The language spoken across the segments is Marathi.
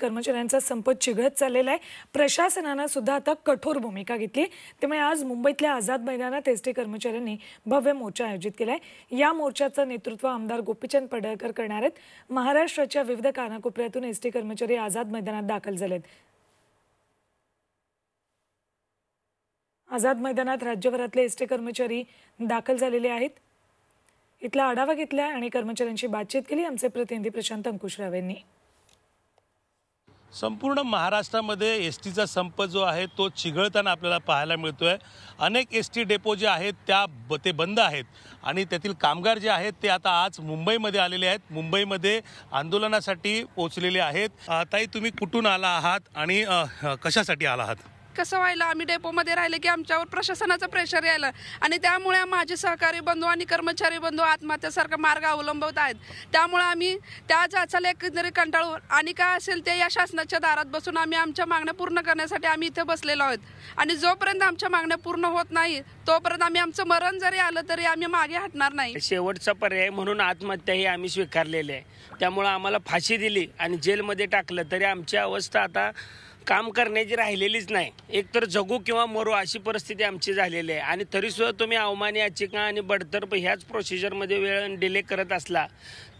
कर्मचाऱ्यांचा संप चिघळत चाललेला आहे प्रशासनानं सुद्धा आता कठोर भूमिका घेतली त्यामुळे आज मुंबईतल्या आझाद मैदानात एस टी कर्मचाऱ्यांनी भव्य मोर्चा आयोजित केला आहे या मोर्चाचं नेतृत्व आमदार गोपीचंद पडळकर करणार आहेत महाराष्ट्राच्या विविध कानाकोपऱ्यातून एस टी कर्मचारी आझाद मैदानात दाखल झालेत आझाद मैदानात राज्यभरातले एस कर्मचारी दाखल झालेले आहेत इथला आढावा घेतला आणि कर्मचाऱ्यांशी बातचीत केली आमचे प्रतिनिधी प्रशांत अंकुशराव यांनी संपूर्ण महाराष्ट्रामध्ये एस टीचा संप जो आहे तो चिघळताना आपल्याला पाहायला मिळतो आहे अनेक एस टी डेपो जे आहेत त्या ब ते बंद आहेत आणि त्यातील कामगार जे आहेत ते आता आज मुंबईमध्ये आलेले आहेत मुंबईमध्ये आंदोलनासाठी पोचलेले आहेत ताई तुम्ही कुठून आला आहात आणि कशासाठी आला आहात कसं व्हायला आम्ही डेपोमध्ये राहिले की आमच्यावर प्रशासनाचं प्रेशर यायला आणि त्यामुळे माझे सहकारी बंधू आणि कर्मचारी बंधू आत्महत्यासारखा मार्ग अवलंबत आहेत त्यामुळे आम्ही त्या जाचाला एकंदरीत कंटाळू आणि काय असेल ते या शासनाच्या दारात बसून आम्ही आमच्या मागण्या पूर्ण करण्यासाठी आम्ही इथे बसलेलो आहोत आणि जोपर्यंत आमच्या मागण्या पूर्ण होत नाही तोपर्यंत आम्ही आमचं मरण जरी आलं तरी आम्ही मागे हटणार नाही शेवटचा पर्याय म्हणून आत्महत्या ही आम्ही स्वीकारलेली आहे त्यामुळे आम्हाला फाशी दिली आणि जेलमध्ये टाकलं तरी आमची अवस्था आता काम करण्याची राहिलेलीच नाही एकतर जगू किंवा मरू अशी परिस्थिती आमची झालेली आहे आणि तरीसुद्धा तुम्ही अवमान याचिका आणि बडतर्फ ह्याच प्रोसिजरमध्ये वेळ डिले करत असला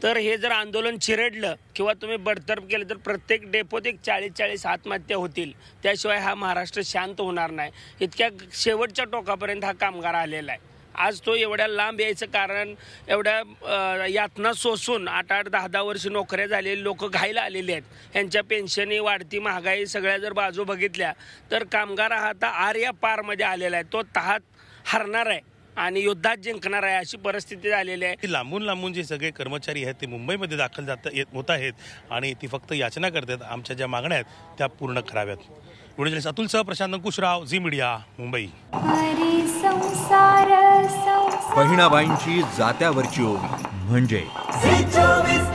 तर हे जर आंदोलन चिरडलं किंवा तुम्ही बडतर्फ केलं तर प्रत्येक डेपोत एक चाळीस चाळीस आत्महत्या होतील त्याशिवाय हा महाराष्ट्र शांत होणार नाही इतक्या शेवटच्या टोकापर्यंत हा कामगार आलेला आहे आज तो एवढ्या लांब यायचं कारण एवढ्या यातना सोसून आठ आठ दहा दहा वर्ष नोकऱ्या झालेली लोक घायला आलेली आहेत यांच्या पेन्शनही वाढती महागाई सगळ्या जर बाजू बघितल्या तर कामगार हा आता आर्या पारमध्ये आलेला आहे तो तहात हरणार आहे आणि युद्धात जिंकणार आहे अशी परिस्थिती झालेली आहे लांबून लांबून जे सगळे कर्मचारी आहेत ते मुंबईमध्ये दाखल जात येत होत आहेत आणि ती फक्त याचना करत आहेत आमच्या ज्या मागण्या आहेत त्या पूर्ण कराव्यात पुढे अतुल सह प्रशांत कुशराव झी मीडिया मुंबई बहिणाबाईंची जात्यावरची ओवी म्हणजे